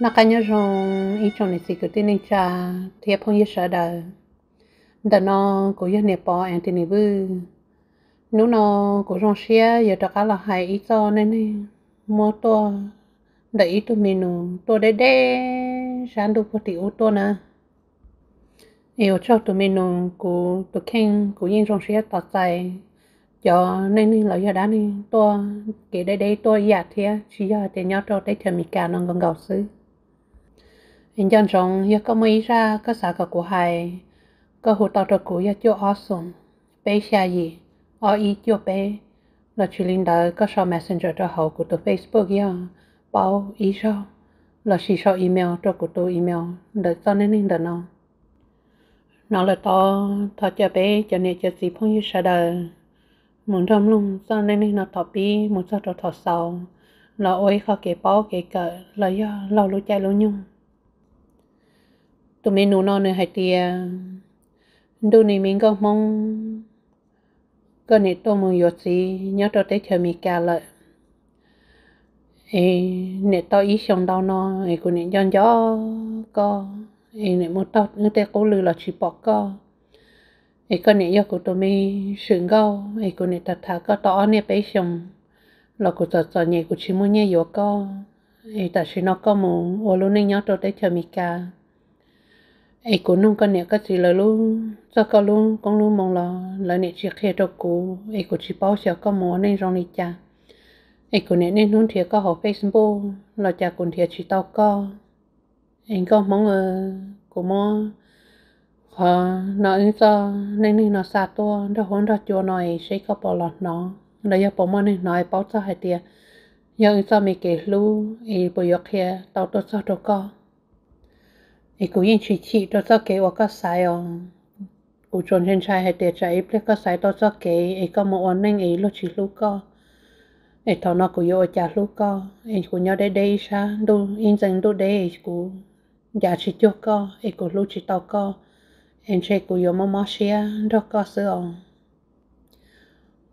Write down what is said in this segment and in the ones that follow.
nó cái nhớ rằng ý chồng này gì cứ tin nên cha thì không nhớ sợ đời đợt nó cũng nhớ nè bỏ anh ti này bư nếu nó cũng rằng xe giờ đó cả là hai ý cho nên này mua to để ý tụi mình nó to đê đê sáng đâu có tiểu to nữa yêu e cho tụi mình nó cũng tụi khen cũng yin rằng xe tọt tài cho nên là giờ đã nên tôi cái đây đây tôi giả thế chỉ giờ thì nhau cho tới thời mì cả nó còn gạo xứ anh chàng rong ya có mấy ra có xã cả của hai có hồ tàu trọc của ya cho ó sùng bé xa gì ó ý cho bé là chỉ linh đó có sao messenger cho hậu của tôi facebook ya bảo ý sao là chỉ sao email cho của tôi email để cho nên nên đó nó nó là to thọ cho bé cho nên cho gì phong như sao đời muốn thầm luôn cho nên nên nó thọ bi muốn cho thọ sau là ôi khó kể bao kể cỡ là do lâu lâu chạy lâu nhung tụi mình nụ nó nữa hay thì đôi này mình có mong có này tôi muốn yếu gì nhớ tôi tới chờ mình cả lại ê nè tôi ý xong đau nó ê của nè dân gió có ê nè một tao nước tê cố lư là chỉ bỏ có ê con nè do của tôi mình sướng gâu ê của nè thật thà có tao nè bấy xong là của tớ tớ nhẹ của chỉ muốn nhẹ yêu có ê ta chỉ nó có muốn ô luôn nên nhớ tôi tới chờ mình cả ai cũng nông con nè cái gì là luôn do có luôn con luôn mong là là nè chỉ khi đâu cũ ai cũng chỉ bảo sợ có món nên rong đi cha ai cũng nè nên luôn thiệt có họ facebook là cha cũng thiệt chỉ tao có anh có mong ờ cũng mong họ nói cho nên nên nó xa to đó hôn đó chùa nói sẽ có bỏ lọt nó là do bỏ mong nên nói bảo cho hai tiệt giờ cho mình cái luôn ai bây giờ kia tao tôi sao đâu có 你古印去去多少给我个塞哦，古种现在还得在一边个塞多少给，一个莫安宁一路去路个，一头那古有家路个，一古要得得啥，都印证都得一古家去做个，一古路去到个，现在古有么么些多个是哦，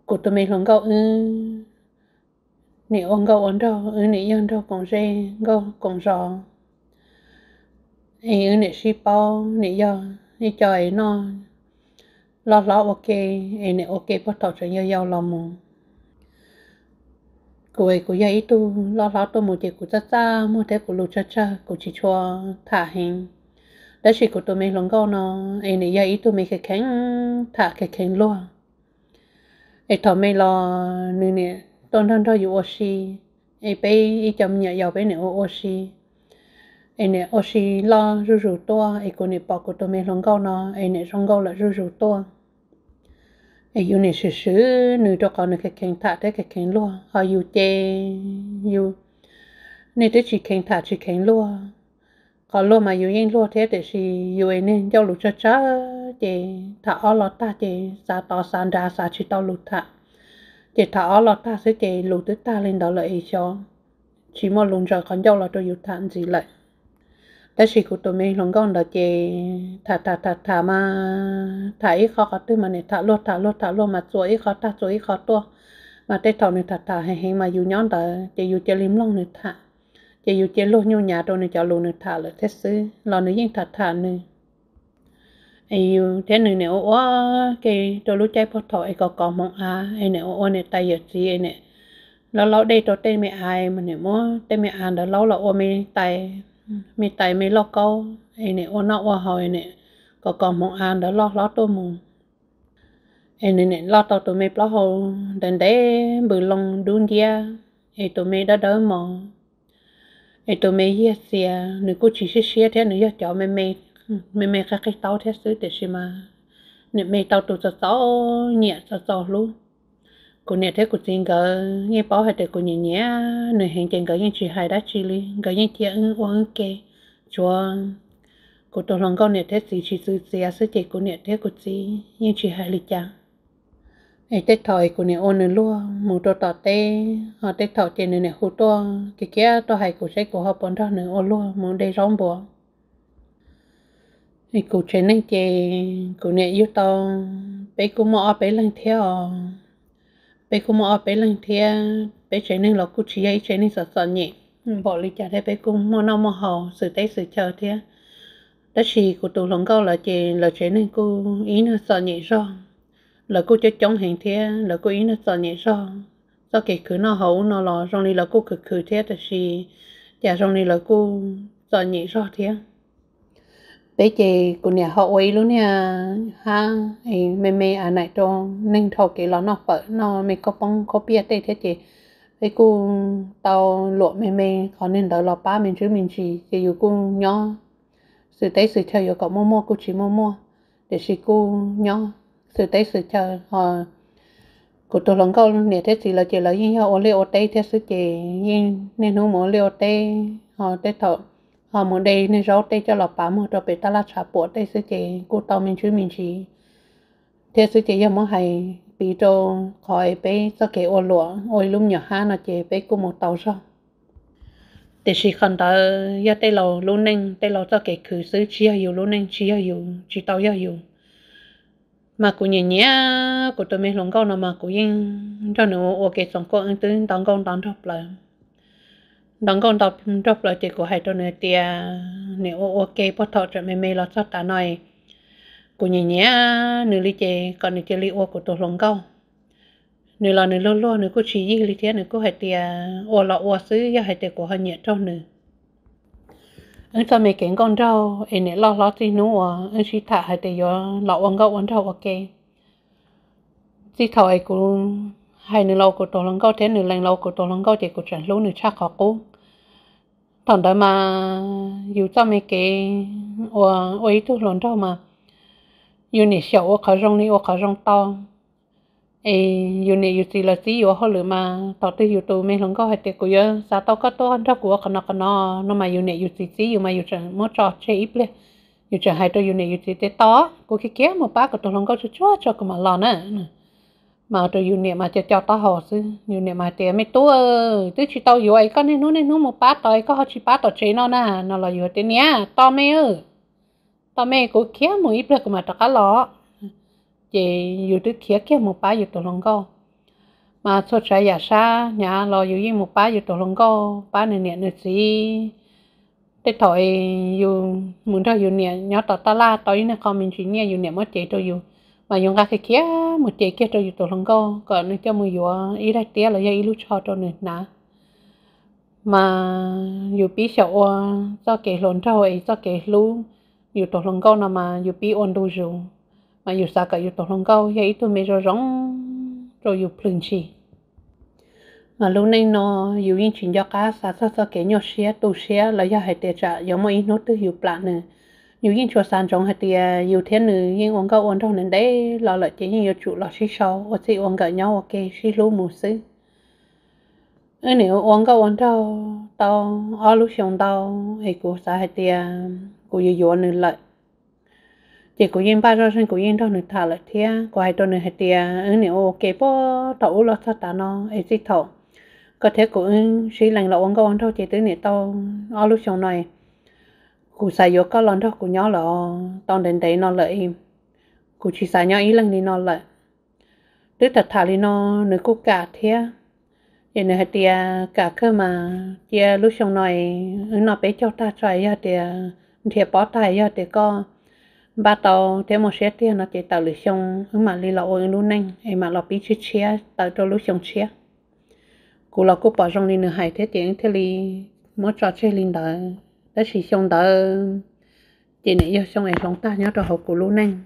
古都没能够嗯，你按个按照，你按照讲些个讲啥。ai nè xí bao nè giờ nè trời nó lo lo ok ai nè ok bắt đầu chuyện nhau lo mù cô ấy cô ấy tu lo lo tu một chị cô cha cha một thế cô lù cha cha cô chỉ cho thả hình đó chỉ cô tôi mình lòng câu nó ai nè giờ tu mình cái khánh thả cái khánh luôn ai thọ mình lo nè nè tôn thân thôi dù oxy ai bé ai chậm nhẹ giàu bây nè oxy ai nè ô xì lo rú rú to ai cô nè bỏ cô tôi mê lòng câu nó ai nè rong câu là rú rú to ai yêu nè sứ sứ nữ cho con nè cái khen thả thế cái khen lo họ yêu chê yêu nè tới chỉ khen thả chỉ khen lo còn lo mà yêu yên lo thế thì xì yêu ai nè giao lụt cho chá chê thả ó lọt ta chê sa to san ra sa chỉ to lụt thả chê thả ở lo ta sẽ chê lụt tới ta lên đó lợi cho chỉ mà lùn rồi còn giao là tôi yêu thản gì lại đó chỉ có tụi mình lòng gòn đó chị thả thả thả thả mà thả ít khó khó tư mà này thả luôn thả luôn thả luôn mà chuối ít khó thả chuối ít khó to mà tết thầu này thả thả hay hay mà dù nhón đó chị dù chơi lim lông này thả chị dù chơi luôn nhau nhà rồi này cho luôn này thả là thế xứ lo này riêng thả thả này ai thế này này ô ô cái tôi lúc chạy phật thọ ai có có mong à ai này ô này tay giật gì ai này lâu lâu đây tôi tên mẹ ai mà này mua tên mẹ ăn đó lâu là ô mẹ tay mi tại mi lo câu ai nè ôn nọ hỏi nè có còn một ăn đó lo lo tôi mù ai nè nè lo tao tụi mi lo hồ đến đấy bự lòng đun dia ai tôi mi đã đỡ mò ai tôi mi hiết xìa nữ cô chỉ xí xí thế nữ giờ cháu mẹ mẹ mẹ mẹ cái cái tao thế xứ để xí mà nè mẹ tao tôi tụi tao nhẹ tao luôn cô nè thế cô tin gỡ nghe bảo hết cô nhẹ nhẹ nè hẹn chân gỡ những chị hai đã chị li gỡ những chị ăn uống kê cho cô tôi lòng con nè thế gì chị sư gì à sư chị cô nè thế cô chị những chị hai li chăng ai tết thời cô nè ôn nè luôn, mù tô tọt tê họ tết thọ tiền nè nè hú tô cái kia tôi hay cô sẽ cô họ bọn đó nữa ôn luôn, mù đây rong bùa cô chơi nên chơi cô nè yêu tao bé cô mò bé lần theo bé cũng mua bé lần thì bé chơi nên là cũng chỉ ấy chơi nên sợ sợ nhẹ, ừ, bỏ lý trả thế bé cũng mua nông mua hầu sự tế sự chờ thế đó chỉ của tụ lòng câu là chị là chơi nên cô ý nó sợ nhẹ rồi là cô chơi chống hàng thế là cô ý nó sợ nhẹ rồi sau khi cứ nó hậu nó lò trong đi là cô cực khử thế đó chỉ dạ trong đi là cô sợ nhẹ rồi thế bé chị cô nè họ ấy luôn nè ha ấy mẹ mẹ à này cho nên thọ cái nó nó phở nó mẹ có phong có biết đây thế chị với cô tàu lộ mẹ mẹ có nên đỡ lọ ba mình chứ mình chỉ chỉ dù cô nhỏ sự tế sự chờ có mua mua cô chỉ mua mua để chỉ cô nhỏ sự tế sự chờ họ cô tôi lần câu nè thế chị là chị là như họ ô tay thế sự chỉ nên nên hú mua liu tế họ tế thọ họ muốn đây nên rau đây cho lọ bà mua cho bé ta là chả bộ đây sư chị cô tao mình chứ mình chỉ thế sư chị giờ mới hay bị cho khỏi bé cho kẻ ô lụa ôi lúc nhỏ ha nó chị bé cô một tàu sao thì chỉ còn đó giờ đây là lúc nên đây là cho kẻ cứ sư chỉ là yêu lúc nên chỉ là yêu chỉ tao là yêu mà cũng nhẹ nhẹ của tôi mình lòng câu nó mà cũng yên cho nó ok xong cô ăn tới đóng công đóng thập lại đóng con đọc đọc lại chỉ của hai tuần này thì à, nếu ok bắt thọ trở mê mê là sót ta nói của nhỉ nhé à, nữ lý chế còn nữ chế lý ô của tổ lồng câu nữ là nữ luôn luôn nữ có chỉ gì lý thế nữ có hai tia à, ô là ô xứ ya hai tia của hai nhẹ cho nữ anh sao mày kén con rau em nè lo lo gì nữa anh chỉ thả hai tia yo lọ ăn gạo ăn rau ok chỉ thầu ấy cũng hai nữ lâu của tổ lồng câu thế nữ lành lâu của tổ lồng câu chỉ của chuẩn lâu nữ chắc khó cũng ตอนเดิมาอยู่เจ้าเม่เก๋ว่าไวยทุกหลงเจ้ามา อยู่ในเสียวเขาร้องนี่เขาร้องตองเอออยู่ในอยู่สีละสีอยู่เขาหรือมาต่อที่อยู่ตัวไม่หลงก็ให้เด็กูเยอะสาตก็ต้อนรับกูว่าขนาดขนาดน้อนมาอยู่ในอยู่สีสีอยู่มาอยู่จะมั่วจอดเชยอิบเลยอยู่จะให้ตัวอยู่ในอยู่สีเตต้อกูคิดแก่หมูป้ากับตัวหลงก็จะช่วยช่วยกูมาหล่อเนี่ mà tôi dùng niệm mà cho cho tao họ chứ dùng niệm mà tiền mấy tú tôi chỉ tao dùng ấy có nên nó nên nó một bát tao có họ chỉ bát tao chế nó nè nó là dùng tiền nhá tao mẹ ơi tao mẹ cố kia một ít được mà tao cá lọ chị dùng tôi kia kia một bát dùng tao lòng câu mà số trái giả xa nhà lo dùng gì một bát dùng tao lòng câu bát này niệm này gì thế thôi dùng muốn thôi dùng niệm nhớ tao tao la tao như này còn mình chỉ niệm dùng niệm mất chế tao dùng mà những cái cái kia một chế kia cho tổ lòng câu còn nó cho mình vừa ý ra tía là do ý lúc cho cho nên nè mà dù bị sợ do cái lộn cho hội do cái lú dù tổ lòng câu nào mà dù bị ôn đồ dù mà dù sao cả dù tổ lòng câu tôi mới rồi rong rồi dù phun chi mà lúc này nó dù yên chuyện cho cá sao sao sa cái nhỏ xe tu xe là do hệ tệ trả do mọi nó tự hiểu plan này nếu yên chùa san trong hết thì nhiều thiên nữ yên uống gạo uống trong đến đấy lo lại chỉ nhiều chủ lo xí sau ở chỉ uống gạo nhau ok xí lu mù xí Ừ nếu uống gạo uống trong tao ở lúc xong tao thì cô sa hết thì cô yêu yêu nữ lại chỉ cô yên ba rồi sinh cô yên trong nữ thả lại thì cô hai trong nữ hết thì ừ nếu ok bỏ tao lo sao ta nó ấy chỉ thầu có thể cô xí lành là uống gạo uống trong chỉ tới nếu tao ở lúc xong này cụ xài yếu có lần thôi cụ nhỏ là tao đến đấy nó lại cụ chỉ xài nhau ý lần đi nó lại đứa thật thà đi nó nữ cụ cả thế vậy nữa thì cả cơ mà kia lúc xong này ừ, nó bé cho ta trai ra thì thì bỏ tay ra thì có ba tàu thế một xe tiền nó chỉ tàu lưới xong hướng ừ, mà đi lậu luôn nhanh em mà lọ bị chết xe tàu cho lúc xong xe cụ lọ cụ bỏ trong đi nửa hải thế tiền thế li mỗi cho chơi linh đời ta chỉ xong đó chị này yêu xong ấy xong ta nhớ cho học của lũ năng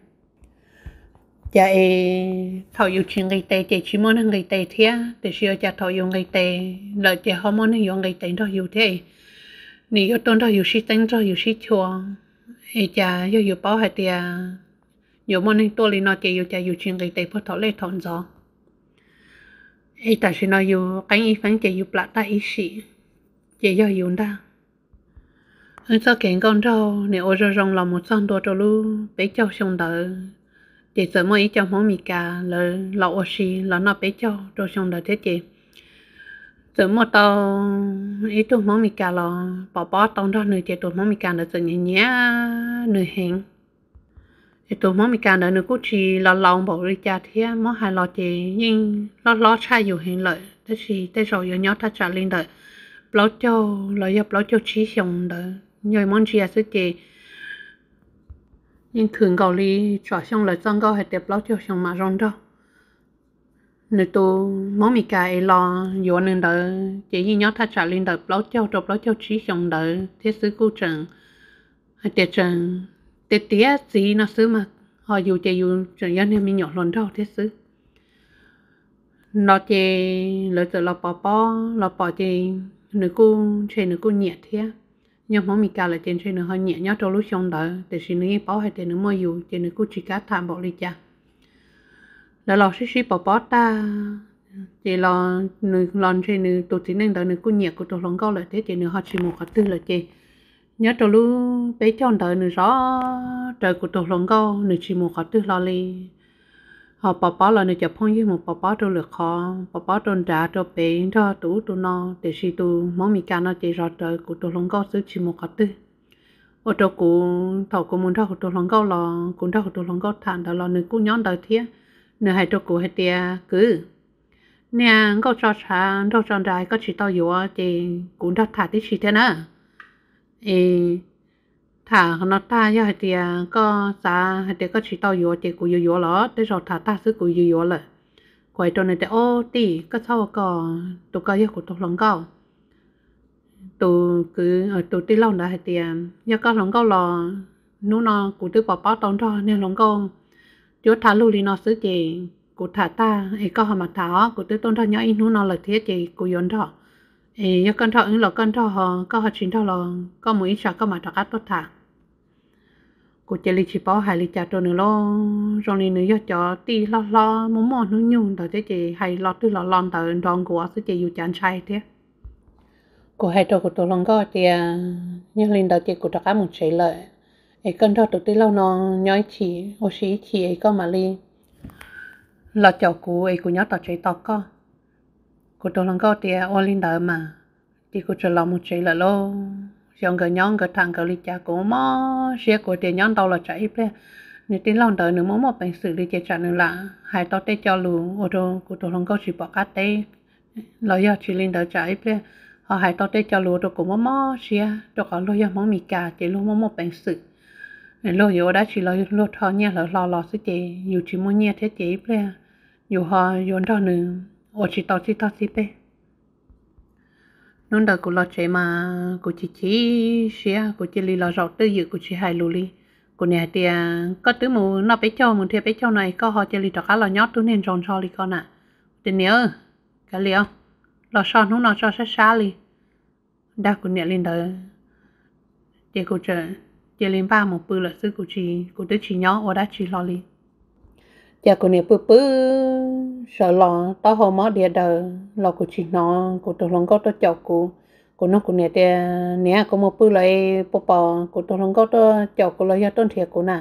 dạ ấy thầu yêu chuyện ngày tây chị chỉ muốn ngày tây thế để xưa cha thầu yêu ngày tây là chị không muốn yêu ngày tây đó yêu thế nếu yêu tôn đó yêu sĩ tính đó yêu sĩ chùa ấy cha yêu yêu bảo hai tia yêu muốn tôi lên nó chị yêu cha yêu chuyện ngày tây phải thọ lệ thọn gió ấy ta chỉ nói yêu cái ý phán chị yêu plata ý sĩ chị yêu yêu đó anh sao kén con trâu nè ô rơ rong lòng một son đồ trâu lu bé cháu xong đỡ để sợ mỗi cháu mong mì cả lỡ lậu ô xì lỡ nó bé cháu trâu xong đỡ thế chị sợ một tàu ý tụ mong mì cả lọ bỏ bỏ tông đó nửa chị tụ mong mì cả nửa sợ nhẹ nhẹ nửa hẹn thì tụi mắm cả nữa nữa cũng chỉ lo lòng bảo đi cha thế mó hai lo chị nhưng lo lo sai dù hiện lợi thế thì thế rồi giờ nhớ ta trả linh đợi lo cho lo dập lo cho trí xong đợi nhồi mong chia sẽ chế nhưng thường gạo lý trò xong là xong gạo hệ đẹp lâu cho xong mà rong đâu nếu tôi món mì cà ấy lo dù nên đỡ chỉ như nhớ thắt trả lên đỡ lâu cho đọc lâu cho trí xong đỡ thế sứ cô trần hay tiệt trần tiệt tía gì nó sứ mà họ dù chỉ dù trần dân em mình nhỏ lần đâu thế sứ nó chỉ lợi tự là bỏ bỏ là bỏ chỉ nếu cô chơi nếu cô nhiệt thế nhưng mà mình cả là trên trên nó hơi nhẹ nhõm trong lúc xong đó để xin nó bảo hay để nó mua dù trên nó cũng chỉ cá tham bỏ đi cha đó là xí xí bỏ bỏ ta chỉ lo nó lon trên nó tổ chức nên đó nó cũng nhẹ của tổ lòng câu là thế trên nó họ chỉ một cái tư là chơi nhớ trong lúc bé trong đời nó rõ trời của tổ lòng câu nó chỉ một cái tư lo li họ bỏ bỏ lo nơi cho phong như một bỏ bỏ trâu lược khó bỏ bỏ trôn trả trâu bé cho tú tú nó để si tu món mì cá nó chỉ rõ trời của tôi không có sự chỉ một cái tư ở chỗ cũ thầu của muốn thầu của tôi không có lo cũng thầu của tôi không có thản đó lo nơi cũng nhón đời thiệt nơi hai chỗ cũ hai tia cứ nè có cho sáng cho tròn dài có chỉ tao yếu chỉ cũng thắt thả tí chỉ thế nữa ê thả nó ta ya thì có giá thì có chỉ tao yếu thì cũng yếu lắm để rồi thả ta sức cũng yếu lắm quay cho nên thì ô thì có sao có tụ cái yếu của tụ lòng cao tụ cứ ở tụ tí lòng đã thì nhớ có lòng cao lò nú nó cụ tự bỏ bỏ tông cho nên lòng cao chúa thả lưu đi nó sức gì cụ thả ta ấy có mà thả cụ tự tôn cho nhớ in nú nó là thế gì cụ yến thọ ấy yo con thọ ứng lo con thọ họ có họ chín thọ lo có mũi sợ có mà thọ cắt tốt thả cô chơi lì chỉ bảo hai lì chả trâu nữa lo rồi này nữa yo cho ti lo lo muốn mò nó nhung tao chơi chị hay lo tư lo lon tao đòn của tôi chơi yêu chán trai thế cô hai trâu của tôi lòng có thì nhưng lì tao chơi của thọ cắt một chế lợi ấy con thọ tụi tôi lâu nó nhói chỉ ô xí chỉ ấy có mà lì lo cho cô ấy của nhót tao chơi tao có cô tôi lòng câu thì ô linh đời mà thì cô chờ lòng một chạy là lô xong cái nhóm cái thằng cái lý cha cũng mò xe của tiền nhóm tàu là chạy ple nếu tin lòng đời nữa mỗi một bệnh xử đi chạy chạy nữa là hai tao tê cho luôn ô tô cô tôi lòng câu chỉ bỏ cát tê lo giờ chỉ linh đỡ chạy ple họ hai tao tê cho luôn tôi cũng mò mò xe tôi có lo giờ mò mì cà chỉ luôn mỗi một bệnh xử lo giờ đã chỉ lo lo thọ nhẹ là lo lo sẽ chỉ nhiều chỉ muốn nhẹ thế chỉ ple nhiều họ vốn đó nữa 我知道知道知呗。nón đời của lo chạy mà của chị chỉ xia của chị lì lo rọt tư dự của chị hai lù lì của nhà thì có tứ mù nó bé cho mù thì bé cho này có họ chị lì trọ cá lo nhót tứ nên ròn cho li con ạ thì nhớ cái liều lo so nó nó cho sát xa li, đa của nhà lên đời chị của chị chị lên ba một bữa là sư của chị của đứa chị nhỏ ở đã chị lo li giờ con này bự bự sợ lo tao hôm mới đi đâu, lo cô chỉ nó cô tôi lòng có tôi chọc cô cô nó cô này thì nè cô một bự lại bò bò cô tôi lòng có tôi chọc cô lại tôn thiệt cô nè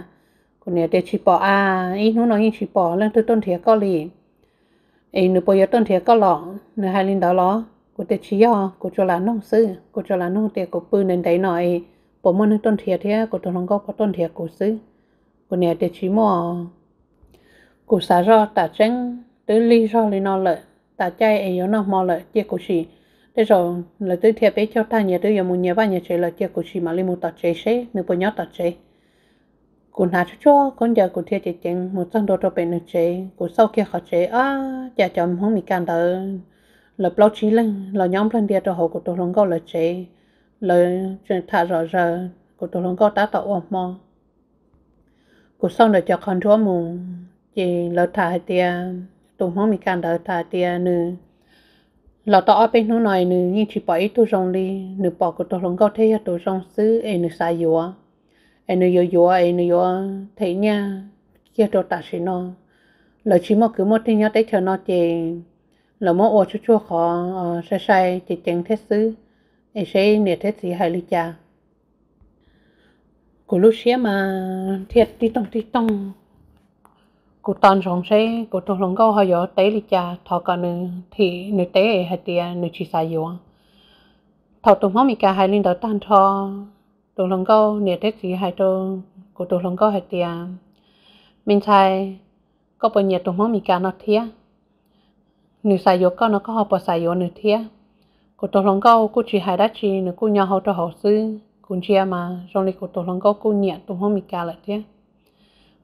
cô này thì chỉ bò à ít nó nói chỉ bò lên tôi tôn thiệt có liền ấy nửa bây giờ tôn thiệt có lọ nửa hai linh đó lo, cô te chỉ yo cô cho là nông sư cô cho là nông tiệt cô bự nên đấy nói bộ môn tôn thiệt thế cô tôi lòng có tôn thiệt cô sư cô này thì chỉ mò cụ xã do ta tránh tới lý do lý nó lợi ta chạy ấy yếu nó mò lợi chia cụ xì thế rồi là tới thiệp ấy cho ta nhà tới giờ muốn nhớ bao nhiêu chế là chia cụ xì mà li một ta chế xế nếu bao nhiêu ta chế cụ nào cho cho con giờ cụ thiệp chế chén một trăm đô cho bên nước chế cụ sau kia khó chế à chả chồng không bị can đỡ là bao chí lên là nhóm lên địa cho hồ của tôi không có lợi chế lời thả rõ rờ của tôi không có tá tạo ôm mò cuộc sống để cho con chúa mù chị lỡ thả tia à, tụm hôm mình càng đỡ thả tia à, nữa lọ tỏ bên nó này nữ như chỉ bỏ ít tôi rong đi nữ bỏ của tôi rong cao thế tôi rong xứ em nữ sai dùa em nữ dùa dùa em nữ dùa thế nha kia tôi tạ sĩ nó lỡ chỉ mà cứ mất thế nhá tới chờ nó chị lỡ mất ô chua chua khó ờ, sai sai chị chẳng thế xứ em sẽ nè thế gì hay lý cha của lúc xé mà thiệt đi tông đi tông cụ tòn sống sẽ cụ thôn lòng câu họ gió tế lý cha thọ cả nữ thì nữ tế hay thì nữ chỉ sai yếu thọ tụm hôm cả hai linh đầu tan thọ tụm lòng câu nữ hai tô cụ tụm lòng câu hay thì mình sai có bao nhiêu tụm hôm cả nó thiệt nữ sai yếu có nó có họ bao sai yếu thiệt cụ tụm lòng câu cụ chỉ hai đã chỉ nữ cụ nhau họ cho họ sư cũng chia mà trong lịch cụ tụm lòng câu cụ nhẹ tụm hôm cả thiệt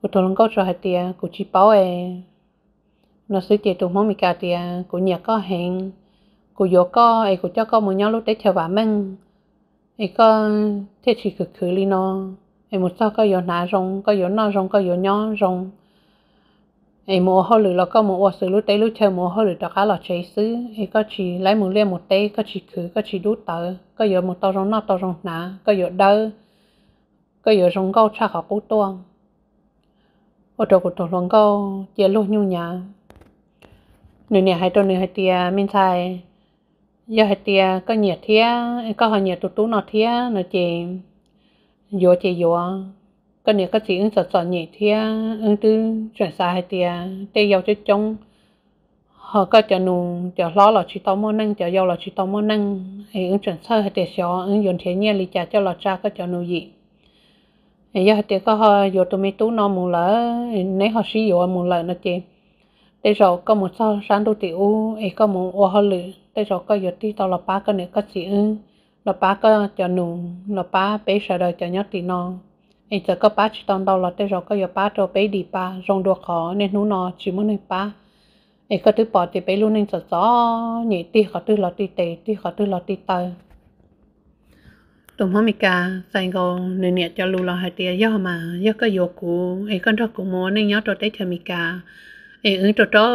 cô thằng có cho hai tiền, cô chị bảo ấy nó sử chị tụm mong mình cả tia của nhà có hẹn cô vô có ấy cô cho có một nhau lúc để chờ bà măng ấy có thế chỉ cứ khứ li nó ấy một sao có vô nà rong có vô nọ rong có vô nhỏ rong ấy mua hoa lửa là có mùa hoa sữa lúc đấy lúc chờ mua hoa lửa đó cả là chế xứ ấy có chỉ lấy một liên một tay có chỉ khứ có chỉ đút tờ có vô một tao rong nọ tao rong nà có vô đỡ có vô rong câu cha họ cú tuông ở đâu của tổng lòng câu chia lô nhu nhá nửa nè hai tuần nửa hai tia minh sai, giờ hai tia có nhiệt thía có hai nhiệt tụt tú nó thía nó chỉ vô chỉ vô có nhiệt có chỉ ứng sợ sợ nhiệt thía ứng tư chuyển sai hai tia tê dầu cho trông họ có cho nụ cho lo là chỉ tao mua năng cho dầu là chỉ tao mua năng ấy ứng chuyển sai hai tia xó ứng dùng thế nhẹ lý trả cho lo cha có cho nụ gì giờ thì có họ giờ tụi mình tú nó mù lỡ nếu họ sử dụng mù lỡ nó chị để rồi có một sao sáng đôi tiểu ấy có một ô họ lử để rồi có giờ tí tao là ba cái này có chị ư là ba có cho nụ là ba bé sợ đời cho nhớ tí nó ấy giờ có ba chỉ tao đâu là để rồi có giờ ba cho bé đi ba rong được khó nên nụ nó chỉ muốn nên ba ấy có thứ bỏ thì bé luôn nên sợ rõ nhị tí họ tư là tí tệ tí họ tư là tí tờ tụm hôm mika sang go cho lù lò hai tia do mà do cái vô cũ ấy con trò cũng muốn nên nhớ trò tết cho mika ấy ứng trò trò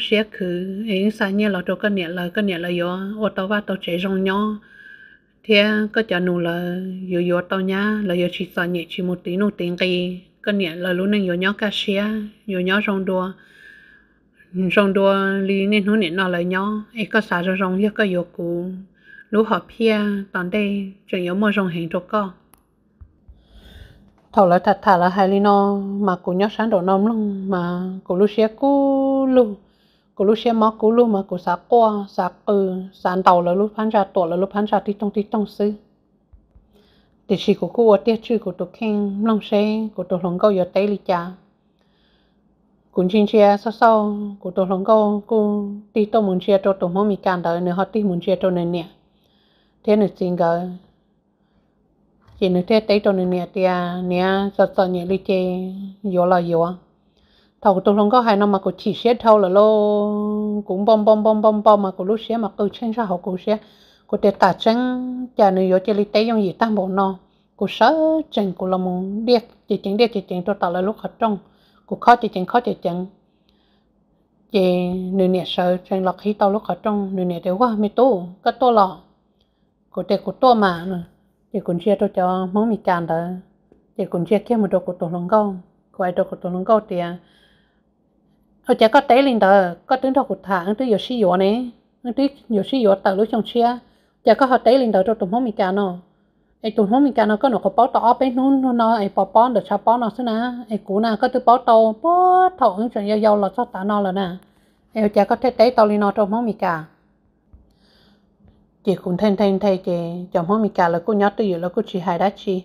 sẽ cứ ấy ứng sang nhớ lò trò cái nhiệt là cái nhiệt là do ô tô va tàu chạy rong nhau thì có cho nụ là yo yo tàu nhá là yo chỉ sợ nhiệt chỉ một tí nụ tiếng cái cái nhiệt là lúc nên yo nhớ cá xe yo nhớ rong đua rong đua li nên hướng nhiệt nó là nhau ấy có xả rong yo cái vô cũ lũ họ pia đón đây chuyện yếu mơ rồng hình cho co thầu là thật thà là hai ly nó mà cũng nhớ sáng đồ năm luôn mà cũng lúc xe cú luôn cũng lúc xe mó cú luôn mà cũng xả qua xả ừ sàn tàu là lúc phán ra tổ là lúc phán ra tí tông tí tông sư thì chỉ của cô tiết chữ của tụi khen long xe của tụi lòng câu giờ tây lì cha cũng chính chia sau sau của tụi lòng câu cô tí tông muốn chia cho tụi mong mì cản đời nữa họ tí muốn chia cho nên nè thế nó xin gỡ chỉ nó thế tới trong này tia nè sợ sợ nhẹ đi chơi yếu là yếu thầu tôi không có hai năm mà cũng chỉ xét thâu là lô cũng bom bom bom bom bom mà cũng lúc xét mà cứ chân ra học cũng xét cô để tả chân cha nữ yếu chơi đi tới trong gì tam bộ nó cô sợ chân cô là muốn điếc chỉ chân điếc chỉ chân tôi tạo là lúc học trong cô khó chỉ chân khó chỉ chân chị nữ nè sợ chân là khí tao lúc học trong nữ nè đều quá mi tu cái tôi lọ cô tê cô to mà thì cũng chia tôi cho món mì chan đó thì cũng chia kia một đồ của tổ lông câu của ai đồ của tổ lông câu thì họ chỉ có tế lên đó có tính đồ của thả ứng tư yếu sĩ này ứng tư yếu sĩ yếu tạo trong chia chỉ có họ tế lên đó cho tụi mì chan nó ai tụi mì chan nó có nó có báo tỏ bé nún nó ai bỏ bỏ được sao bỏ nó xí nà ai cũ nà có tư báo tàu bỏ thầu ứng chuyện giao giao là sao nó là nà ai chỉ có thể tế lên nó cho mì chan chỉ cũng thanh thanh thay cái chồng hôm mình cả là cô nhớ tới giờ là cô chỉ hai đã chỉ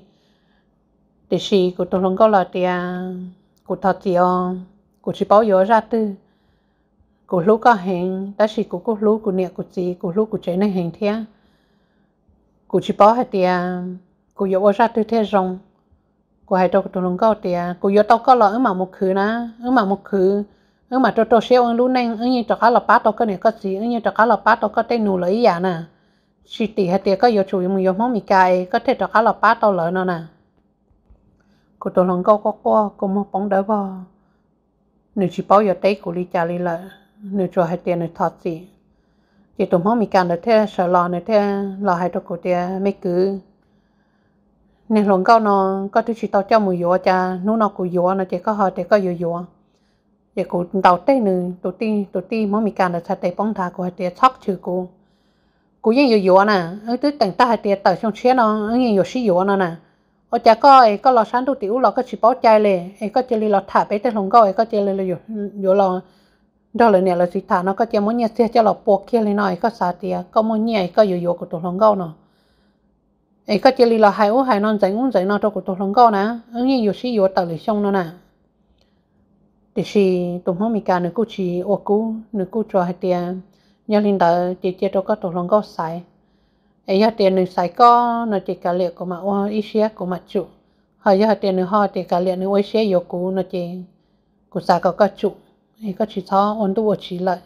để chỉ của tôi không có là thì của thật gì ông cô chỉ bảo giờ ra tư của lúc có hẹn đã chỉ của cô lúc của niệm của gì của lúc của chạy này hẹn thế à? cô chỉ bảo hai thì cô giờ ra tư thế rong của hai tôi tôi không có thì à. của giờ tao có là ở mà một khứ na ở mà một khứ ở mà tôi tôi sẽ ăn luôn nên ở như tôi cá là bát tôi có này có gì ở như tôi cá là bát tôi có tên nụ lấy gì nè chỉ tỷ hết tiệt có yêu chủ mình yêu mong mình cài có thể cho cá lọp ba tàu lớn nữa nè cô tôi lòng câu có qua cô mong bóng đỡ bò nếu chỉ bảo giờ tay của đi trả đi lợi nếu cho hết tiệt nếu thoát gì chỉ tụm mong mình cài là thế sợ lò nữa thế lò hay cho cô tiệt mấy cứ nên lòng câu nó có thứ chỉ tao cho mùi yếu cha nú nó của yếu nó chỉ có hơi chỉ có yếu yếu cô đầu tay nữa đầu tiên đầu tiên mong mình cài là thật tay bóng thả của hết tiệt sóc trừ cô cú yên yếu yêu nè ông tới tận ta hai tiền tờ trong xe nó ông yên yếu xí yếu nè nè ở chả có ấy có lò sáng tu tiểu lò có chỉ bỏ chạy lệ ấy có chơi lò thả bé tới lồng gò ấy có chơi lò yếu yếu lò đó là nè là chỉ thả nó có chơi muốn nhẹ xe cho lò buộc kia lên nói có xả tiệt, có muốn nhẹ có yếu yếu của tụ lồng gò nó, ấy có chơi lò hai u hai non dành uống dành nó cho của tụ lồng gò nè ông yên yếu xí yếu tờ lì xong nó nè thì tụi hôm mình cả nữa cũng chỉ ô cú nữa cũng cho hai tiền nhớ linh đó chỉ chỉ đâu có tổ lòng có sai ấy giờ tiền nữa sai có nó chỉ cả liệu của mà ô ít xe của mà chủ hay giờ tiền nữa họ thì cả liệu nữa ít xe yêu cũ nó chỉ của sai có có chủ ấy có chỉ cho ôn tu chỉ lại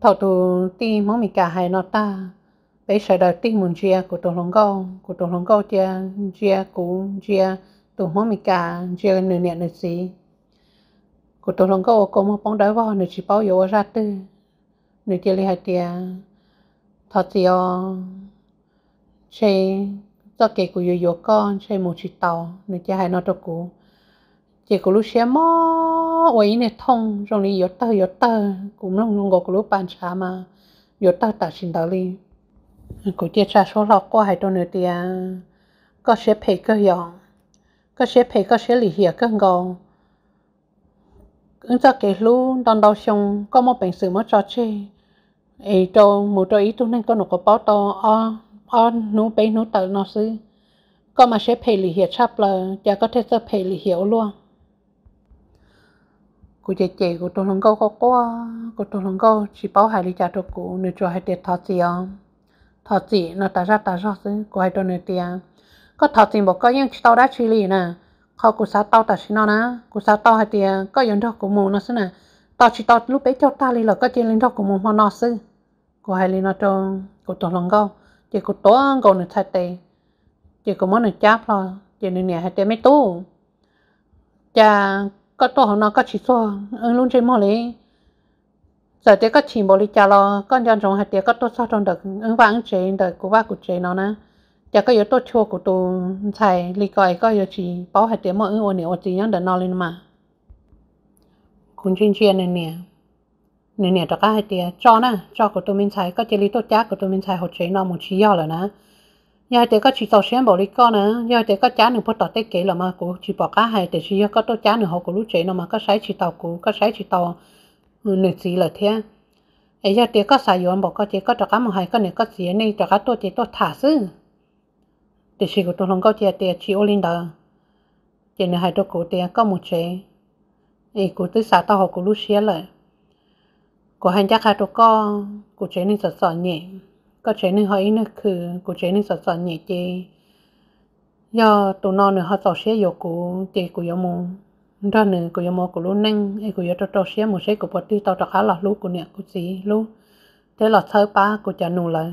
thầu tu ti mong mình cả hai nó ta bây giờ đời ti muốn chia của tổ lòng câu của tổ lòng câu chia chia cũ chia tổ mong mình cả chia nửa nẹn nửa gì của tổ lòng câu có một bóng đá vào nửa chỉ bao giờ ra tư nu chỉ là tia thật tia chơi tất cả của yêu yêu con chơi một chì tàu nu chỉ hai nó cho cụ chỉ cụ lúc xem mò quay này thông trong này yêu tơ yêu tơ cũng luôn luôn gọi cụ bàn xa mà yêu tơ tạo sinh đạo lý cụ chia sẻ số lọc qua hay trong nữa tia có xe phải cơ yọng có xe phải có sẽ lì hiểu cơ ngon ứng ra cái lũ đòn đầu xong có một bệnh sử mất cho chơi ấy cho một trò ý chúng nên có nó có bao to o o nú bé nú tờ nó xứ có mà sẽ phải lì hiểu chắp là chả có thể sẽ phải lì hiểu luôn cụ chị chị cụ tôi lòng câu có quá cụ tôi lòng câu chỉ bảo hai lý trả cho cũ, nếu cho hai tiệt thọ gì à thọ gì nó ta ra ta ra xứ cụ hai tôi nữa tiền, có thọ gì một có những tao đã xử lý nè khó cú sao tao ta xin nó nè cú sao tao hay thì à, có yên đâu của mù nó xí nè tao chỉ tao lúc bé cho ta đi là có chuyện lên đâu của mù mà nó xí cú hay lên nó cho cú tổ lòng gâu chỉ cú tổ gâu nữa thay tì chỉ cú muốn nữa cháp rồi chỉ nữa nè hay tì mấy tu cha có tổ nó có chỉ số ứng ừ, luôn trên mò lý giờ thì có chỉ bồi lý cha lo con dân chúng hay thì có tổ sao trong được ứng ừ, vãng chế được của ba của chế nó nè giờ có yếu tố chua của tụ thầy lì coi có yếu chỉ bảo hạt tiếng mọi người nếu chỉ nhắn đến nó lên mà cũng chuyên chuyên này nè nè nè cho các hạt tiếng cho nè cho của tụ mình thầy có chỉ lì tốt của tụ mình thầy học chế nó một chỉ yếu rồi nè giờ thì có chỉ tàu xem bảo lì con nè giờ thì có chán được bắt tọt tết kể là mà của chỉ bỏ cá hay thì chỉ có tốt chán được học của lúc chế nó có sấy chỉ tàu của có sấy chỉ tàu nửa gì là thế ấy giờ thì có xài yon bảo có chỉ có cho cá một hai có nửa có gì này cho cá tốt chỉ tốt thả xứ thì chỉ có tôi không có chia tiền chỉ ô đó chỉ nên hai đứa cô tiền có một chế ấy cô tới xã tao học cô lúc xí lại cô hành chắc hai đứa có cô chế nên sợ sợ nhẹ có chế nên hỏi nữa cứ cô chế nên sợ sợ nhẹ chứ giờ tụi nó nữa họ sợ xé vô cô chỉ cô vô mồm ra nữa cô vô mồm cô lúc nâng ấy cô vô cho cho xé một chế cô bỏ tư tao cho khá là lúc của nè của gì lúc thế là thơ ba cô trả nụ lại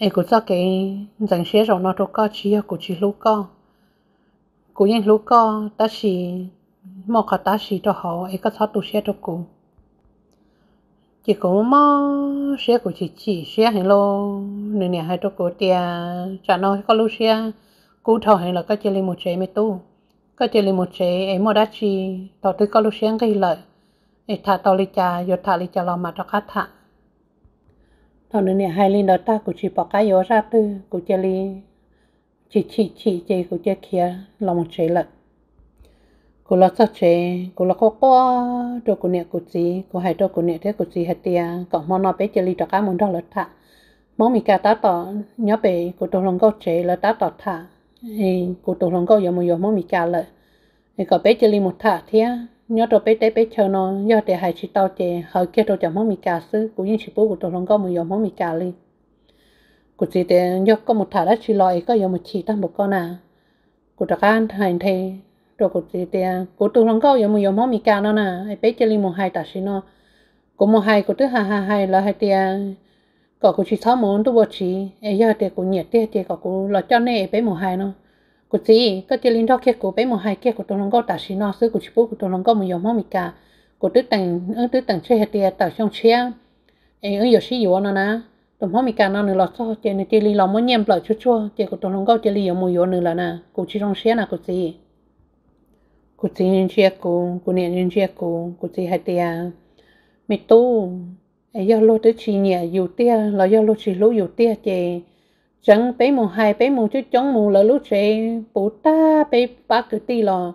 ai cũng cho cái dành xe rồi nó cho có chỉ của chỉ lúc co, của những lúc co, ta chỉ một cái ta chỉ cho họ ai có cho tu xe cho cô chỉ có mà xe của chỉ chỉ xe hàng lô nên nè hai cho cô tiền trả nó có lúc xe cú thầu hàng là có chơi lên một chế mới tu có chơi lên một chế ấy mà đã chỉ tao tới có lúc xe cái lợi ấy thả tao đi cha rồi thả đi cha lo mà cho khách thả thằng nữa này hai linh đó ta cũng chỉ bỏ cái yếu ra tư cũng chỉ li chỉ chỉ chỉ chơi cũng chỉ kia lòng một chế lận cô lo sao chế cô lo khó quá đồ cô nè cô gì cô hai đồ cô nè thế cô gì hết tia à. còn mong nó bé chỉ li cho cá muốn đó lật thả mong mì cá tá tỏ nhớ bé cô tôi lòng câu chế là tá tỏ thả thì cô tôi lòng câu giờ mua giờ mong mì cá lận thì có bé chơi li một thả thế nhớ đồ bé đấy bé chờ nó nhớ để hai chị tao chơi, hỏi kia đồ chẳng mong mi cà sư cũng như chị bố của đồ lòng có một dòng mong mì cà li cụ chị để nhớ có một thả đã chị loại có dòng một chị tăng một con à cụ đặc an hành thề đồ cụ chị để cụ đồ không có dòng một dòng mong mì cà nó nè à. ai bé chơi li một hai tạ chị nó cụ một hai cụ thứ hai hai hai là hai tia có cụ chị sáu món tôi bố chị ai giờ để cụ nhiệt tia chị có cụ lo cho nè bé một hai nó กูจีก็จะลินทอกเคียกูไปมอหายเคียกูตัวลงก็ตัดสีนอซื้อกูชิบุกูตัวลงก็มอยอมมิกากูตึ้งตังเออตึ้งตังเชียเตียตัดช่องเชียงเออเอออยู่ชิอยู่นะนะตัวมอมิกานอหนึ่งหลอดซอเจนเจลีหลอมมเงียมเปล่าชั่วชั่วเจกูตัวลงก็เจลีอยู่มอยอหนึ่งแล้วนะกูชิช่องเชียนะกูจีกูจีเงินเชียกูกูเนี่ยเงินเชียกูกูจีหายเตียไม่ตู้ไอ้ยอดโลดตึ้งชีเนี่ยอยู่เตี้ยเรายอดโลดชีรู้อยู่เตี้ยเจ chẳng bé mù hai bé mù chứ chống mù là lúc chế bố ta bé ba cứ ti lò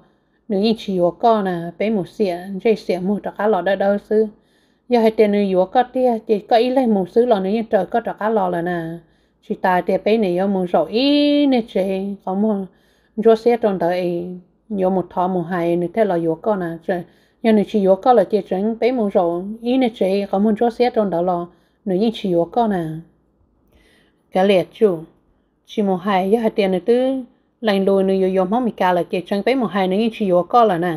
nữ nhìn chỉ của con nè bé mù xịa chế xịa mù trọ cá lò đã đâu sư giờ hai tiền nữ của con tia chỉ có ý lấy mù sư lò nữ nhìn trời có trọ cá lò là nà chỉ ta tia bé này yêu mù rồi ý nè chế có mù rồi xịa trong đời yêu một thọ mù hai nữ thế lò của con nè trời giờ nữ chỉ của con là chỉ chẳng bé mù rồi ý nè chế có mù rồi xịa trong đời lò nữ nhìn chỉ của con nè trả lệ chú, chỉ một hai giờ hai tiền nữa tư lành lùi nữa yo yo mong mi cả là chỉ chẳng bé một hai nữa chỉ yo có là nè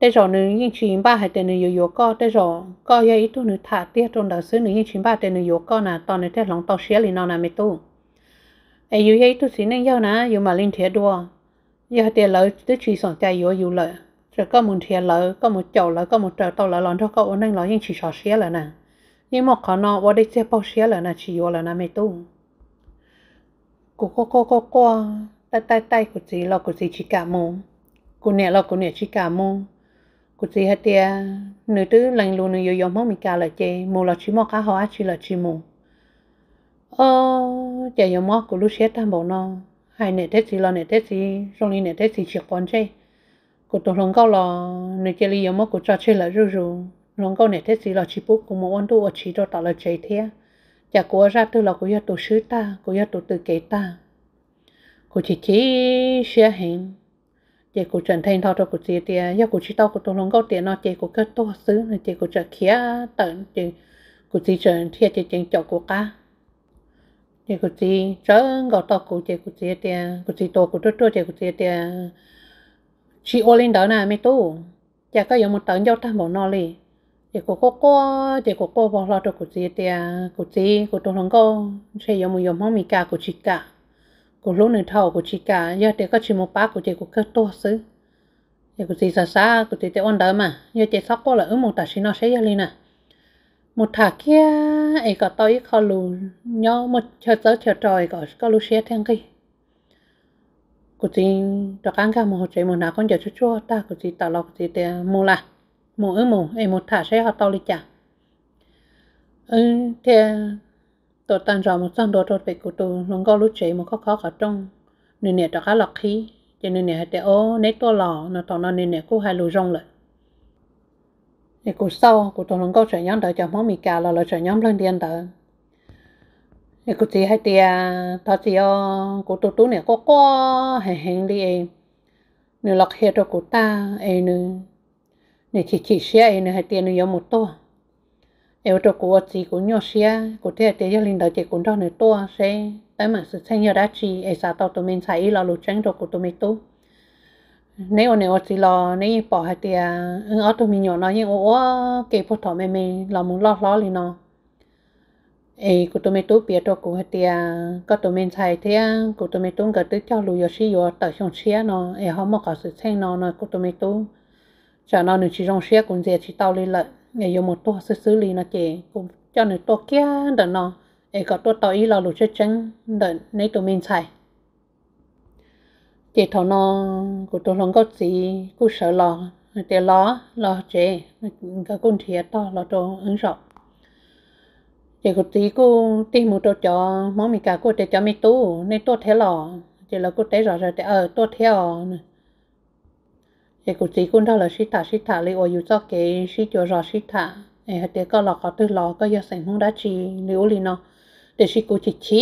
để rồi nữa những chỉ ba hai tiền nữa yo yo có để rồi có giờ ít tu nữa thả tiếc trong đầu xứ nữa những chỉ ba tiền nữa yo có nè tao nữa thế lòng tao xé liền nào nè mi tu ai yo giờ ít tu xin nên yo nè yo mà linh thiệt đua giờ tiền lỡ tới chỉ sòng chạy yo yo lỡ rồi có một thiệt lỡ có một chậu lỡ có một trời tao lỡ lòng cho có ổn định lỡ những chỉ sò xé là nè nhưng mà khó nó vô đây sẽ bao xía là nó chỉ vô là nó mới tu cô cô cô cô cô tay tay tay của chị là của chị chỉ cả mù của nè là của nè chỉ cả mù của chị hết tia nữ tứ lành luôn nữ yêu yêu mong mình cả là chị mù là chỉ mò cá hoa chỉ là chỉ mù ờ chị yêu mò của lúc xe tam bộ nó hai nè tết gì là nè tết gì xong đi nè tết gì chỉ còn chơi của tổ lòng câu là nữ chị yêu mò của cho chơi là rú rú lòng câu này thế gì là chỉ bút cùng một anh tu ở chỉ cho tạo là chế thế chả của ra từ là của gia tổ sư ta của gia tổ tự kế ta của chỉ chỉ xe hình chỉ của trần thanh thọ cho của chỉ tiền do của chỉ tao của tôi lòng câu tiền nó chỉ của các tổ sư này chỉ của trợ khía tận chỉ của chỉ trần thiệt chỉ chính chỗ của cá chỉ của chỉ trơn gạo tao của chỉ của chỉ tiền của chỉ tổ của tôi tôi chỉ của chỉ tiền chỉ ô lên đó nè mấy tu chả có dùng một tấn giao ta bỏ nọ liền thì cô cô cô thì cô cô bỏ lọt được cái gì thì cái gì cái đồ lông cô chơi yếm yếm mắm mì cá cái gì cả cái lúa nửa thầu cái gì cả giờ thì có chỉ một bát cái gì cái cái to xứ thì cái gì xa xa cái gì để ăn đỡ mà giờ thì sắp có là ở một tạ xí nó sẽ lên nè à. một thả kia ấy có tôi ít khó lù nhau một chờ tới chờ trời có có lù xe thang kia cái gì cho cán cả một hồi chạy một nào con giờ chua chua ta cái gì tạo lọc cái gì để mua lại mù ư mù em một thả sẽ họ tao đi chả ừ thế tôi tan rồi một trong đồ trộn về của tôi nó có lúc chế một khó khó cả trong nên nè cho khá lọc khí cho nên nè để ô nét to lò nó tao nó nên nè cũng hai lù rong lại thì của sau của tôi nó có sợ nhóm đợi cho món mì cà là là sợ nhóm lên điên đợi thì của chị hay tia thọ chị ô của tôi tú nè có có hẹn hẹn đi em nửa lọc hết rồi của ta em nửa nè chỉ chỉ xe nè hai tiền nè có một to em cho cô chị cũng nhỏ xe cô thế tiền cho linh đầu chị cũng cho nè to xe tới mà sự xanh nhau đã chỉ em sao tao tụi mình xài lo lụt trắng cho cô tụi mình tu nếu nếu chị lo nếu bỏ hai tiền ứng ở tụi mình nhỏ nó nhưng ô kể phụ thọ mẹ mình lo muốn lo lo liền nó ai cô tụi mình tu biết cho cô hai tiền có tụi mình xài thế cô tụi mình tu cái thứ cho lùi giờ xí giờ tới xong xe nó em không có sự xanh nó nó cô tụi mình tu cho nó nữa chỉ rong xe cũng dễ chỉ tao lên lại ngày yêu một tô xử xử lý nó chè cũng cho nữa tô kia đợt nó ấy có tô tao ý là lụt chết trắng đợt nấy tụi mình xài chè thọ nó của tôi không có gì cũng sợ lo để lo lo chế cái con thiệt to lo đồ ứng rộng chè của tí cô tìm một đồ cho món mì cá cô để cho mì tú nên tôi thế lò chỉ là cô thấy rõ rồi để ở tôi theo thì cũng chỉ cũng đó là sĩ thả sĩ thả lấy ô dù cho cái sĩ cho rõ sĩ thả ấy hạt tiếc có lọ có từ lọ có giờ sành không đã chi liễu li nó để sĩ cũng chỉ chỉ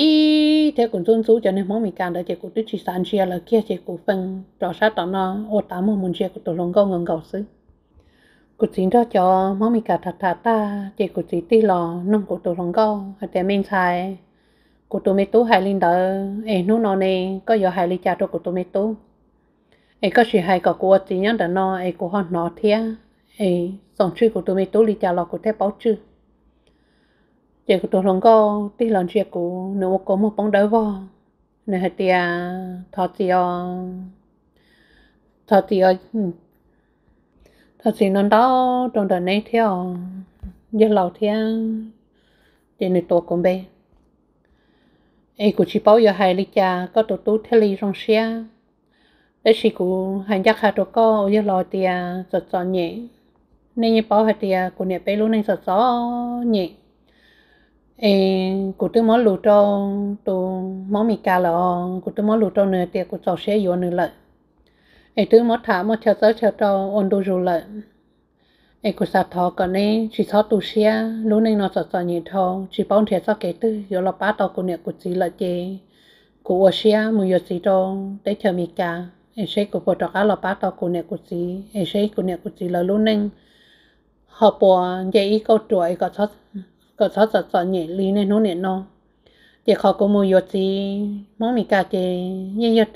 thế cũng tôn chú cho nên mong mình càng đó chỉ cũng tự chỉ sản chia là kia chỉ cũng phân rõ sát đó nó ô tám một muốn chia cũng tổ lòng câu ngừng cầu xứ cũng chỉ đó cho mong mình cả thật thả ta chỉ cũng chỉ tí lọ nông cũng tổ lòng câu hạt tiếc mình xài của tụi mình tú hai linh đỡ ấy nó nó này có giờ hai linh cha cho của tụi mình tú ấy có sự hay có của chỉ nhớ đã nó ấy cô họ nó thế ấy sống chữ của tụi mình tôi đi trả lọ của thế báo chữ chị của tôi lòng có đi làm việc của nếu có một bóng đá vào nên hết tia thọ chị thọ chị ừ. thọ chị nó đó trong đời này thế giờ à. lâu thế chị này tôi cũng bé ấy của chỉ bảo giờ hai đi trả có tụi tôi thế lý trong xe ấy chỉ có hành giác hạ được có như lo thì sọt sọt nhẹ nên như bảo hạt thì của nhà bé luôn nên sọt sọt nhẹ của tôi món lụt cho tôi món mì cà là của tôi món lụt cho nửa tiệc của sọt sẽ vô nửa lợi ấy tôi món thả món chờ sớ chờ cho ôn đồ rồi lợi ấy của sọt thọ còn nên chỉ sọt tu xe luôn nên nó sọt sọt nhẹ thôi chỉ bảo thiệt sọt kể tư vô là bá tàu của nhà của chị lợi chị của xe mười giờ chị cho để chờ mì cà ai sẽ của bộ trọc á là bác tao của nè của chị ai sẽ của nè của chị là luôn nên họ bộ dạy câu chuỗi có thoát có thoát sợ sợ nhẹ lý nên nó nè nó chỉ họ cũng mua yết mong mình cả chỉ nhìn yết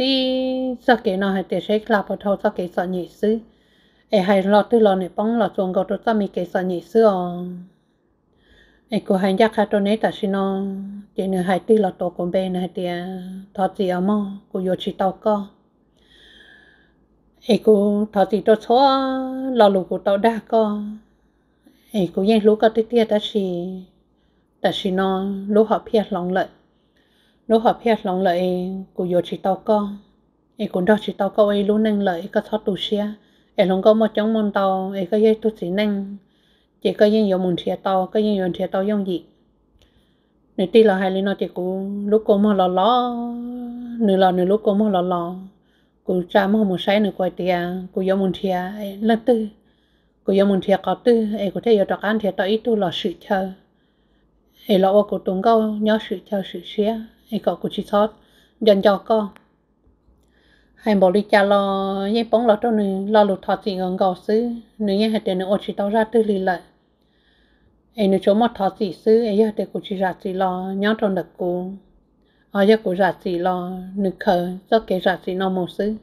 sao cái nó hay sẽ làm bộ thâu sao cái sợ nhẹ ai lo tư e lo nè bóng lo xuống cầu tôi sao mình cái sợ nhẹ ai cũng hay giác hai tôi nấy ta xin nó chỉ nửa hai tư lo tổ cũng bên hai tia thoát gì ở mò cũng tao co ấy cô thọ gì đó xóa lò lù của tao đã có ấy cô yên lú có tí tia ta xì ta xì nó lú họ phía lòng lợi lú họ phía lòng lợi cô vô chỉ tao có ấy cô đó chỉ tao có ấy lú nâng lợi có thọ tù xia ấy lòng có một chống môn tao ấy có dây tu xì nâng chỉ có yên vô môn xia tao có yên vô xia tao dùng gì nếu tí là hai lý nó chỉ cô lú cô mơ lò lò nửa lò nửa lú cô mơ lò lò cô cha mua một sai nữa quay tia cô yêu muốn thia lần tư cô yêu muốn thia có tư ấy có thể yêu trọc ăn thia tao ít tu lọ sự chờ ấy lọ cô tung câu nhớ sự chờ sự xé ấy có cô chỉ sót dần cho co hay bỏ đi cha lo nhảy bóng lo cho nữ lo lụt thọ gì ngon gò xứ nữ nhảy hạt tiền nữ chỉ tao ra tư lì lại ấy nữ chỗ mất thọ gì xứ ấy hạt tiền cô chỉ ra chỉ lo nhớ trong được cô ở ờ, giấc của giả sĩ lo nực khờ giấc cái giả sĩ nó một xứ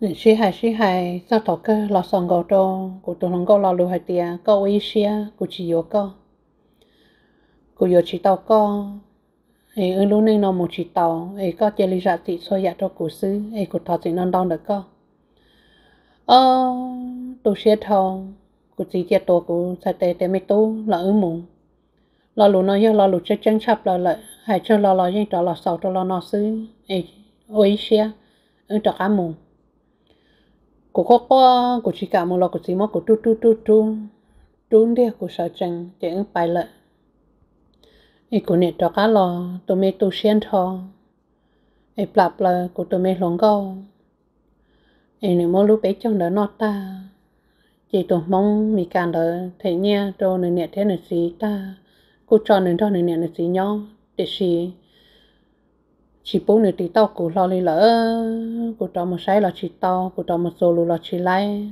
nên sĩ hai sĩ hai sao thọ cơ lo sòng gò trô của tụi nó có lo lù hai tia có ý xia của chị yo có của yo chị tao có ai ưng lúc nên nó một chị tao ấy có chơi lý giả sĩ soi dạ cho của xứ ai của thọ sĩ non đong được có ờ tôi sẽ thọ của chị chia tổ của sai tế tê mấy tú là ưng mùng lo lù nó yêu lo lù cho chân chập lo lợ hãy cho lo lo yên đó là sầu đó lo nó xứ ấy ôi xia, ở đó cá mù của có có của chỉ cả mù lo của chỉ mò của tu tu tu tu tu đi của sợ chân chỉ ứng bài lợ ấy của nè đó cá lo tôi mày tu xuyên thò ấy lập lo, của tôi mày lòng câu ấy nè mò lúc bé trong đỡ nó ta chỉ tôi mong mì cản đỡ thế nha tôi nè thế này gì ta cô cho nên cho nên nè nó chỉ nhau để chỉ chỉ bố nữa thì tao cũng lo lên lỡ cô cho một sai là chỉ tao cô cho một số là chỉ lại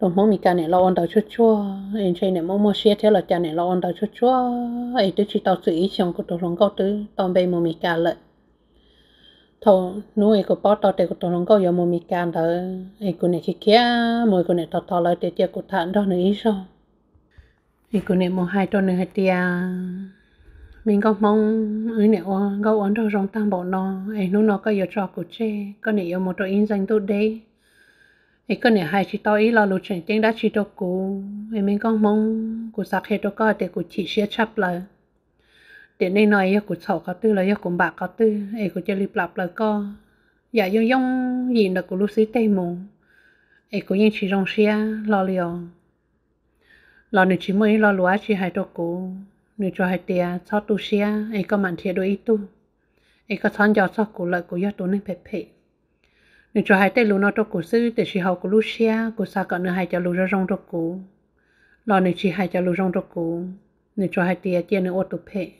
đồng mong mình cả này lo ăn tao chua chua em chơi này mong mua xe thế là cha này lo ăn tao chua chua ấy tôi chỉ tao xử ý chồng của tôi lòng câu tứ tao bây mong mình cả lợi thô nuôi của bó tao để của tôi lòng câu giờ mong mình cả đỡ ấy của này chỉ kia mỗi cô này tao tao lại để cho cô thản đó nữa ý sao vì cô nè một hai tuần nữa thì à mình có mong ấy nè ô gấu ấn trong rong tăng bộ nó ấy nó nó có giờ trò của chê có nè yêu một trò in danh tốt đấy ấy có nè hai chị tao ý là lụt chẳng tiếng đã chị đâu cũ ấy mình có mong của sạc hết đâu có để của chị sẽ chấp lại để nên nói yêu của sầu có tư là yêu của bạc có tư ấy của chơi lip lặp là co dạ yêu yong gì là của lúc xí tây mù ấy của yên chị rong xia lo liệu lo nửa chỉ mới lo lúa chỉ hai đồ cũ nửa cho hai tia cho tu xia ấy có mặn thiệt đôi ít tu ấy có thon gió cho cũ lợi cũ do tu nên phê phê nửa cho hai tê lú nó đồ cũ sư để chỉ hậu cũ lú xia cũ xa cỡ nửa hai cho lú ra rong đồ cũ lo nửa chỉ hai cho lú rong đồ cũ nửa cho hai tia chia nửa ô tu phê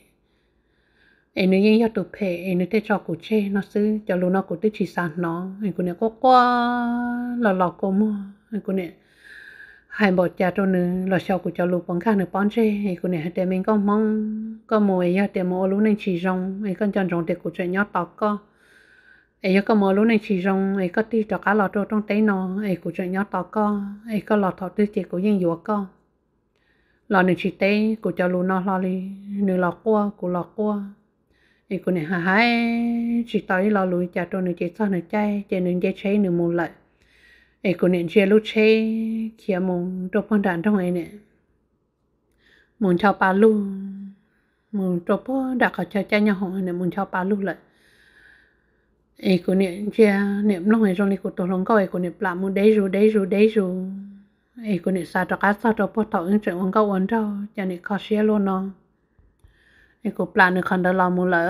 ấy nửa yên do tu phê ấy nửa tê cho cũ chê nó sư cho lú nó cũ tê chỉ sản nó ấy cũ nửa có quá, lò lò cũ mua ấy cũ nửa hai bộ cha trâu nữ là sau của cháu lục bằng khác nữa bán xe thì cô này để mình có mong có mồi, ấy để mồi lúa nên chỉ rong ấy con chọn rong để của chuyện nhót tọc co ấy có mồi lúa nên chỉ rong ấy có tí cho cá lọt trâu trong tay nó ấy của chuyện nhót tọc co ấy có lọt thọ tư chỉ của dân dùa co lọ nên chỉ tay của cháu lúa nó lò đi nửa lọ cua của lọ cua ấy cô này hai chỉ tới lọ lúa cha trâu nửa chỉ sao nửa chay chỉ nửa dây cháy nửa mua lại ai còn nên chia lúc chế kia mong đồ phong đàn trong ấy nè mong chào bà lu mong đồ phong đã có cho cha nhà họ nè mong chào bà lu lại ai còn nên chia niệm lúc này trong này của tôi long câu ai còn nên làm mong đấy rồi đấy rồi đấy rồi ai còn nên sao cho cá sao cho phong thọ những chuyện ông câu ông cho cha này khó xé luôn nó ai còn làm được khăn đó làm mong lỡ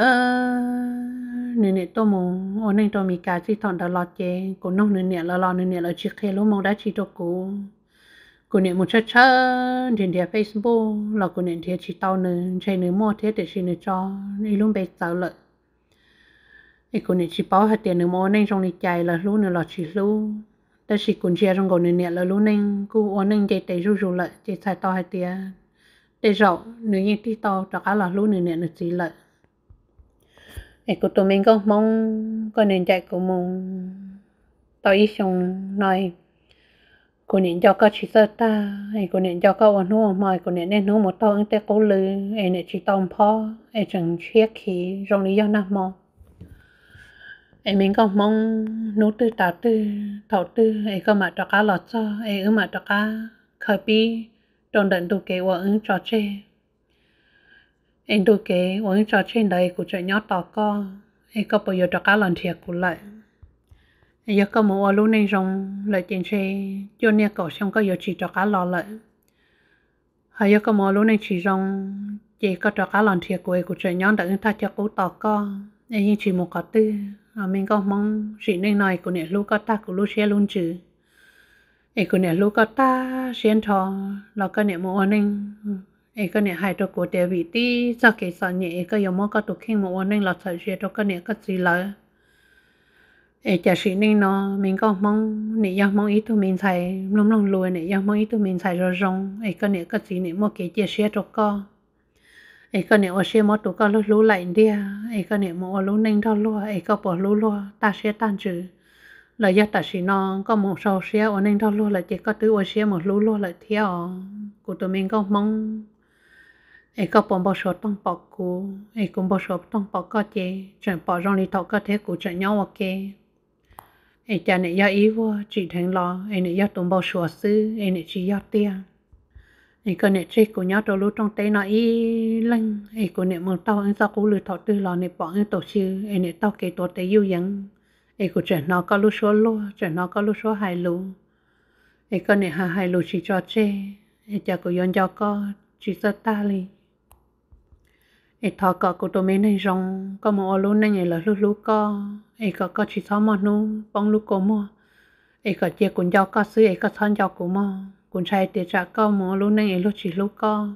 nè nè tôi mong ở tôi mi cả chỉ thọn đã lo chế cô nông nè nè lo nè nè lo chỉ khi mong đã chỉ cho cô cô nè một chút chớ trên địa Facebook là cô nè thì chỉ tao nè chơi nè mua thế để chỉ nè cho đi luôn bị tạo lợi thì cô nè chỉ bảo hết tiền nè mua nên trong này chạy là lúc nè lo chỉ lúc ta chỉ còn chia trong cô nè nè là lúc cô ở chạy chạy rú rú chạy xài tao hết tiền để rộng nè những tí tao cho cả là lúc nè nè nè chỉ lợi để cô tụi mình có mong có nên chạy của mong tao xong nói cô nên cho các chị sơ ta hay cô nên cho các ông nô mà cô nên nên nô một tao anh ta cố lư em để chị tao pho, em chẳng chiếc khi trong lý do nam mong em mình có mong nô tư tạo tư thảo tư em có mà cho cá lọt cho em ứng mà cho cá khởi bi trong đợt tụ kế của ứng trò chơi anh đôi kế uống cho trên đây của trẻ nhót tỏ co anh có bao giờ trò cá lần thiệt của lại anh có một lúc này rong lại trên xe cho nên cậu xong có giờ chỉ trò cá lò lại hay có một lúc này chỉ rong chỉ có trò cá lần thiệt của anh của trẻ nhót đã người ta cho cú tỏ co anh chỉ một cái tư à mình có mong chị nên nói của nè lúc có ta của lúc xe luôn chứ ai của nè lúc có ta xuyên thò là cái nè một anh ấy cái này hai đứa của đệ vị đi cho cái sợ nhẹ ấy cái giống cái tụt khen một nên là sợ chuyện đó cái này cái gì là ấy chả sĩ nên mình có mong nè yêu mong ý mình xài lông lông lùi nè yêu mong ý mình xài rồi rong ấy cái này cái gì nè một cái chia sẻ đó co ấy cái này ở xe mót tụi con lúc lú lạnh đi ấy cái này một lú nên đó luôn ấy ta sẽ tan trừ là do ta sĩ nó có một số xe ở nên đó luôn là có tứ ở xe một lú luôn là theo của tụi mình có mong ai có bông bao số tông bọc cú ai cũng bao số tông bọc có chế chẳng bỏ rong đi thọ có thế cú chẳng nhau ok ai cha này do ý vô chỉ thằng lo ai này do tụng bao số sư ai này chỉ do tia ai con này chỉ cú nhau đầu lúc trong tay nó ý lăng ai cú này mong tao anh sao cú lừa thọ tư lo này bỏ anh tổ sư ai này tao kể tổ tay yêu yến, ai cú chẳng nó có lúc số lô, chẳng nó có lúc số hai lúa ai con này hai hai lúa chỉ cho chế, ai cha cú yon cho có chỉ sợ ta liền ai thọ cọ cụ tụi mình này rong có một lú này nhảy là lú lú co ai có có chỉ xóm mà nu bông lú cổ mua ai có chơi cũng giao có xứ ai có thân giao cũng mua cũng sai để trả có một lú này nhảy lú chỉ lú co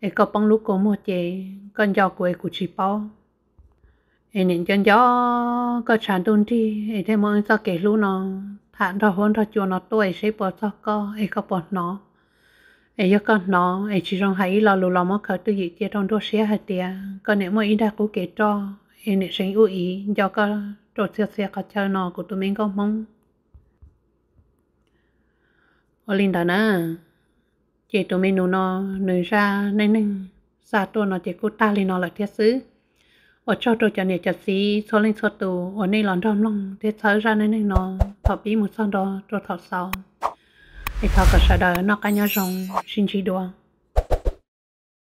ai có bông lú cổ mua chơi, con giao của ai cũng chỉ bao ai nên chân gió có sản tuân đi ai thêm mọi sao kể lú nó thản thọ hôn thọ chuồn nó tuổi sẽ bỏ sao có, ai có bỏ nó ai giờ con nó ấy chỉ trong hay là lù lò mất khởi tự gì chia trong đốt xe hạt tiệt còn nếu mà ý đã cố kế cho ấy nếu sinh ưu ý do có trộn xe xe có chơi nó của tụi mình có mong ở linh đó nè chị tụi mình nó nơi ra nên nên xa tụi nó chỉ cố ta lên nó là thiết xứ ở cho tôi cho nên chặt xí số lên số tù ở nơi lòn trong lòng thiết thở ra nên nên nó thọ bí một son đó tôi thọ sau thì thọ cả sợ đời nó cả nhớ rồng xin chỉ đùa